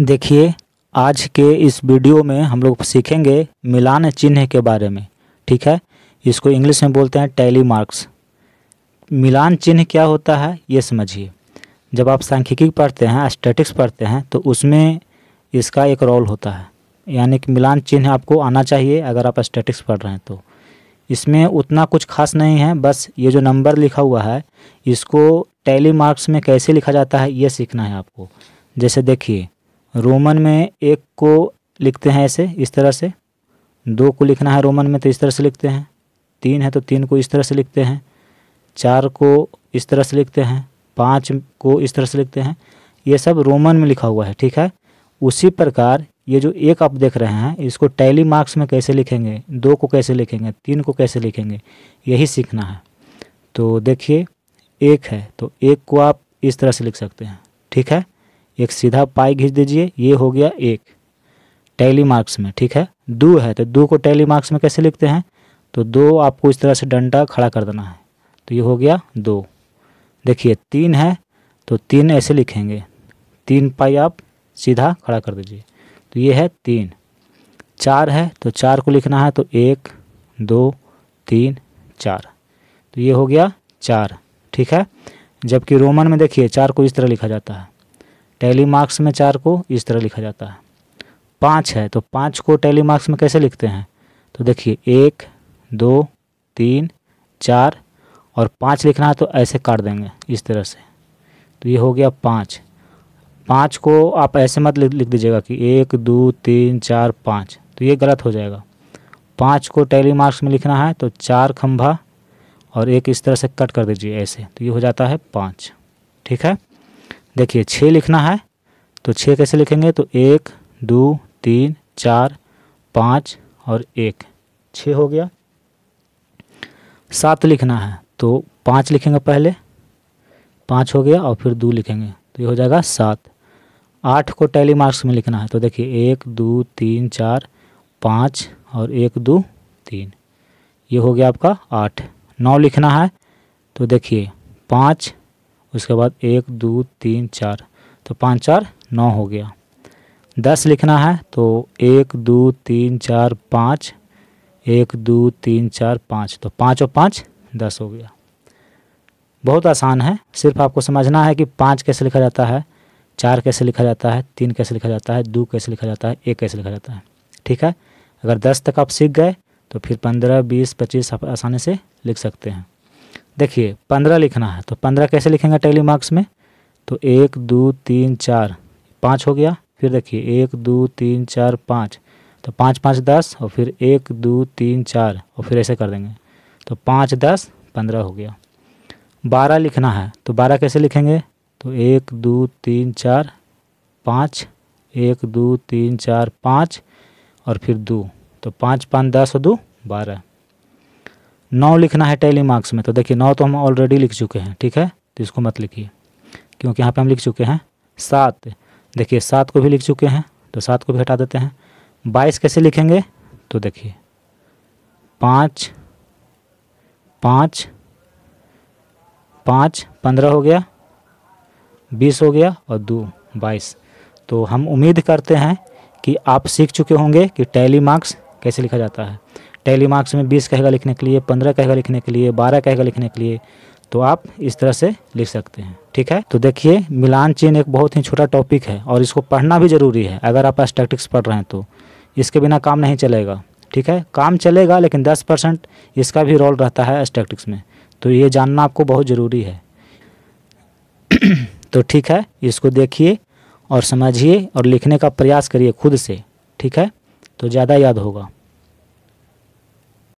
देखिए आज के इस वीडियो में हम लोग सीखेंगे मिलान चिन्ह के बारे में ठीक है इसको इंग्लिश में बोलते हैं टैली मार्क्स मिलान चिन्ह क्या होता है ये समझिए जब आप सांख्यिकी पढ़ते हैं स्टैटिक्स पढ़ते हैं तो उसमें इसका एक रोल होता है यानी कि मिलान चिन्ह आपको आना चाहिए अगर आप स्टैटिक्स पढ़ रहे हैं तो इसमें उतना कुछ खास नहीं है बस ये जो नंबर लिखा हुआ है इसको टैली मार्क्स में कैसे लिखा जाता है ये सीखना है आपको जैसे देखिए रोमन में एक को लिखते हैं ऐसे इस तरह से दो को लिखना है रोमन में तो इस तरह से लिखते हैं तीन है तो तीन को इस तरह से लिखते हैं चार को इस तरह से लिखते हैं पाँच को इस तरह से लिखते हैं ये सब रोमन में लिखा हुआ है ठीक है उसी प्रकार ये जो एक आप देख रहे हैं इसको टैली मार्क्स में कैसे लिखेंगे दो को कैसे लिखेंगे तीन को कैसे लिखेंगे यही सीखना है तो देखिए एक है तो एक को आप इस तरह से लिख सकते हैं ठीक है एक सीधा पाई घींच दीजिए ये हो गया एक टैली मार्क्स में ठीक है दो है तो दो को टैली मार्क्स में कैसे लिखते हैं तो दो आपको इस तरह से डंडा खड़ा कर देना है तो ये हो गया दो देखिए तीन है तो तीन ऐसे लिखेंगे तीन पाई आप सीधा खड़ा कर दीजिए तो ये है तीन चार है तो चार को लिखना है तो एक दो तीन चार तो ये हो गया चार ठीक है जबकि रोमन में देखिए चार को इस तरह लिखा जाता है टैली मार्क्स में चार को इस तरह लिखा जाता है पाँच है तो पाँच को टैली मार्क्स में कैसे लिखते हैं तो देखिए एक दो तीन चार और पाँच लिखना है तो ऐसे काट देंगे इस तरह से तो ये हो गया पाँच पाँच को आप ऐसे मत लिख दीजिएगा कि एक दो तीन चार पाँच तो ये गलत हो जाएगा पाँच को टैली मार्क्स में लिखना है तो चार खंभा और एक इस तरह से कट कर दीजिए ऐसे तो ये हो जाता है पाँच ठीक है देखिए छः लिखना है तो छः कैसे लिखेंगे तो एक दो तीन चार पाँच और एक छः हो गया सात लिखना है तो पाँच लिखेंगे पहले पाँच हो गया और फिर दो लिखेंगे तो ये हो जाएगा सात आठ को टैली मार्क्स में लिखना है तो देखिए एक दो तीन चार पाँच और एक दो तीन ये हो गया आपका आठ नौ लिखना है तो देखिए पाँच उसके बाद एक दो तीन चार तो पाँच चार नौ हो गया दस लिखना है तो एक दो तीन चार पाँच एक दो तीन चार पाँच तो पाँच और पाँच दस हो गया बहुत आसान है सिर्फ आपको समझना है कि पाँच कैसे लिखा जाता है चार कैसे लिखा जाता है तीन कैसे लिखा जाता है दो कैसे लिखा जाता है एक कैसे लिखा जाता है ठीक है अगर दस तक आप सीख गए तो फिर पंद्रह बीस पच्चीस आप आसानी से लिख सकते हैं देखिए पंद्रह लिखना है तो पंद्रह कैसे लिखेंगे टेली मार्क्स में तो एक दो तीन चार पाँच हो गया फिर देखिए एक दो तीन चार पाँच तो पाँच पाँच दस और फिर एक दो तीन चार और फिर ऐसे कर देंगे तो पाँच दस पंद्रह हो गया बारह लिखना है तो बारह कैसे लिखेंगे तो एक दो तीन चार पाँच एक दो तीन चार पाँच और फिर दो तो पाँच पाँच दस और दो बारह नौ लिखना है टेली मार्क्स में तो देखिए नौ तो हम ऑलरेडी लिख चुके हैं ठीक है तो इसको मत लिखिए क्योंकि यहाँ पे हम लिख चुके हैं सात देखिए सात को भी लिख चुके हैं तो सात को भी हटा देते हैं बाईस कैसे लिखेंगे तो देखिए पाँच पाँच पाँच पंद्रह हो गया बीस हो गया और दो बाईस तो हम उम्मीद करते हैं कि आप सीख चुके होंगे कि टैली मार्क्स कैसे लिखा जाता है टैली मार्क्स में बीस कहेगा लिखने के लिए पंद्रह कहेगा लिखने के लिए बारह कहेगा लिखने के लिए तो आप इस तरह से लिख सकते हैं ठीक है तो देखिए मिलान चेन एक बहुत ही छोटा टॉपिक है और इसको पढ़ना भी ज़रूरी है अगर आप स्टैटिक्स पढ़ रहे हैं तो इसके बिना काम नहीं चलेगा ठीक है काम चलेगा लेकिन दस परसेंट इसका भी रोल रहता है स्टैटिक्स में तो ये जानना आपको बहुत ज़रूरी है तो ठीक है इसको देखिए और समझिए और लिखने का प्रयास करिए खुद से ठीक है तो ज़्यादा याद होगा